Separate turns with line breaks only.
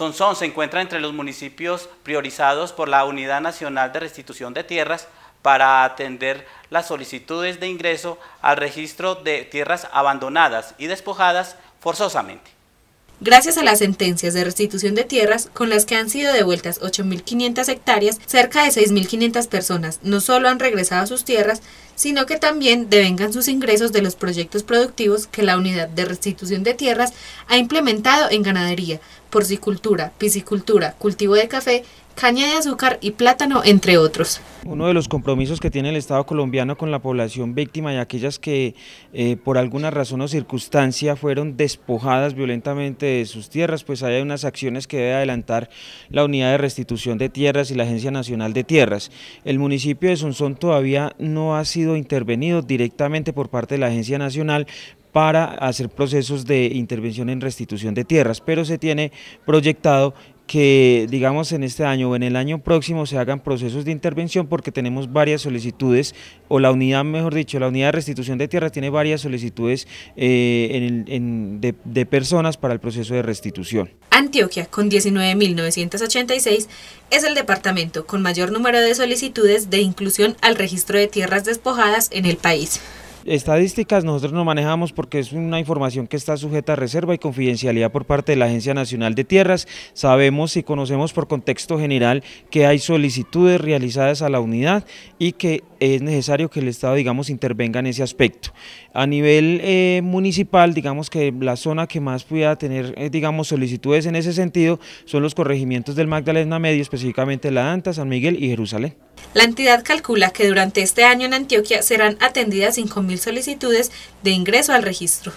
Sonson se encuentra entre los municipios priorizados por la Unidad Nacional de Restitución de Tierras para atender las solicitudes de ingreso al registro de tierras abandonadas y despojadas forzosamente.
Gracias a las sentencias de restitución de tierras, con las que han sido devueltas 8.500 hectáreas, cerca de 6.500 personas no solo han regresado a sus tierras, sino que también devengan sus ingresos de los proyectos productivos que la unidad de restitución de tierras ha implementado en ganadería, porcicultura, piscicultura, cultivo de café, caña de azúcar y plátano, entre
otros. Uno de los compromisos que tiene el Estado colombiano con la población víctima y aquellas que eh, por alguna razón o circunstancia fueron despojadas violentamente de sus tierras, pues hay unas acciones que debe adelantar la Unidad de Restitución de Tierras y la Agencia Nacional de Tierras. El municipio de Sonsón todavía no ha sido intervenido directamente por parte de la Agencia Nacional para hacer procesos de intervención en restitución de tierras, pero se tiene proyectado que digamos en este año o en el año próximo se hagan procesos de intervención porque tenemos varias solicitudes o la unidad, mejor dicho, la unidad de restitución de tierras tiene varias solicitudes eh, de, de personas para el proceso de restitución.
Antioquia, con 19.986, es el departamento con mayor número de solicitudes de inclusión al registro de tierras despojadas en el país.
Estadísticas nosotros no manejamos porque es una información que está sujeta a reserva y confidencialidad por parte de la Agencia Nacional de Tierras. Sabemos y conocemos por contexto general que hay solicitudes realizadas a la unidad y que es necesario que el Estado, digamos, intervenga en ese aspecto. A nivel eh, municipal, digamos que la zona que más pudiera tener, eh, digamos, solicitudes en ese sentido son los corregimientos del Magdalena Medio, específicamente la Anta, San Miguel y Jerusalén.
La entidad calcula que durante este año en Antioquia serán atendidas 5.000 solicitudes de ingreso al registro.